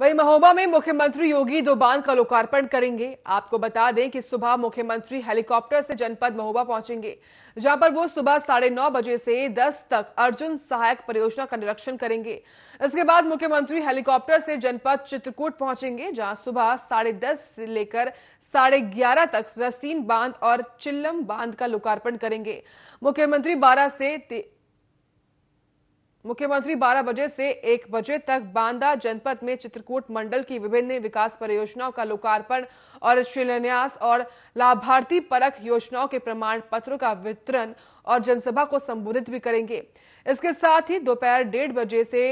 वहीं महोबा में मुख्यमंत्री योगी दो बांध का लोकार्पण करेंगे आपको बता दें कि सुबह मुख्यमंत्री हेलीकॉप्टर से जनपद महोबा पहुंचेंगे जहां पर वो सुबह साढ़े नौ बजे से दस तक अर्जुन सहायक परियोजना का निरीक्षण करेंगे इसके बाद मुख्यमंत्री हेलीकॉप्टर से जनपद चित्रकूट पहुंचेंगे जहां सुबह साढ़े दस से लेकर साढ़े ग्यारह तक रसीन बांध और चिल्लम बांध का लोकार्पण करेंगे मुख्यमंत्री बारह से मुख्यमंत्री 12 बजे से 1 बजे तक बांदा जनपद में चित्रकूट मंडल की विभिन्न विकास परियोजनाओं का लोकार्पण और शिलान्यास और लाभार्थी परक योजनाओं के प्रमाण पत्रों का वितरण और जनसभा को संबोधित भी करेंगे इसके साथ ही दोपहर डेढ़ बजे से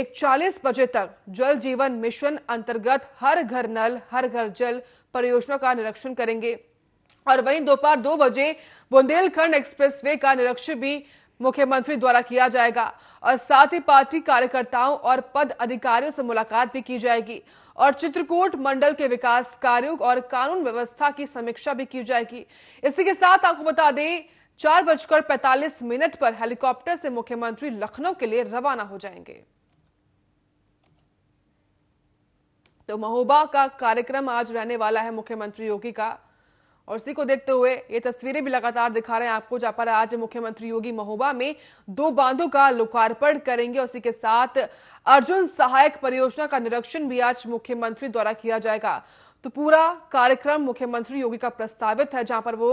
एक चालीस बजे तक जल जीवन मिशन अंतर्गत हर घर नल हर घर जल परियोजना का निरीक्षण करेंगे और वहीं दोपहर दो बजे बुंदेलखंड एक्सप्रेसवे का निरीक्षण भी मुख्यमंत्री द्वारा किया जाएगा और साथ ही पार्टी कार्यकर्ताओं और पद अधिकारियों से मुलाकात भी की जाएगी और चित्रकूट मंडल के विकास कार्यो और कानून व्यवस्था की समीक्षा भी की जाएगी इसी के साथ आपको बता दें चार बजकर पैंतालीस मिनट पर हेलीकॉप्टर से मुख्यमंत्री लखनऊ के लिए रवाना हो जाएंगे तो महोबा का कार्यक्रम आज रहने वाला है मुख्यमंत्री योगी का और इसी को देखते हुए ये तस्वीरें भी लगातार दिखा रहे हैं आपको जहां पर आज मुख्यमंत्री योगी महोबा में दो बांधों का लोकार्पण करेंगे उसी के साथ अर्जुन सहायक परियोजना का निरीक्षण भी आज मुख्यमंत्री द्वारा किया जाएगा तो पूरा कार्यक्रम मुख्यमंत्री योगी का प्रस्तावित है जहां पर वो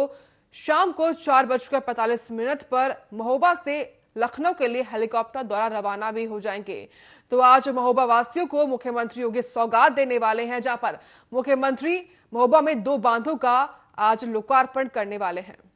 शाम को चार बजकर पैतालीस मिनट पर महोबा से लखनऊ के लिए हेलीकॉप्टर द्वारा रवाना भी हो जाएंगे तो आज महोबा वासियों को मुख्यमंत्री योगी सौगात देने वाले हैं जहां पर मुख्यमंत्री महोबा में दो बांधों का आज लोकार्पण करने वाले हैं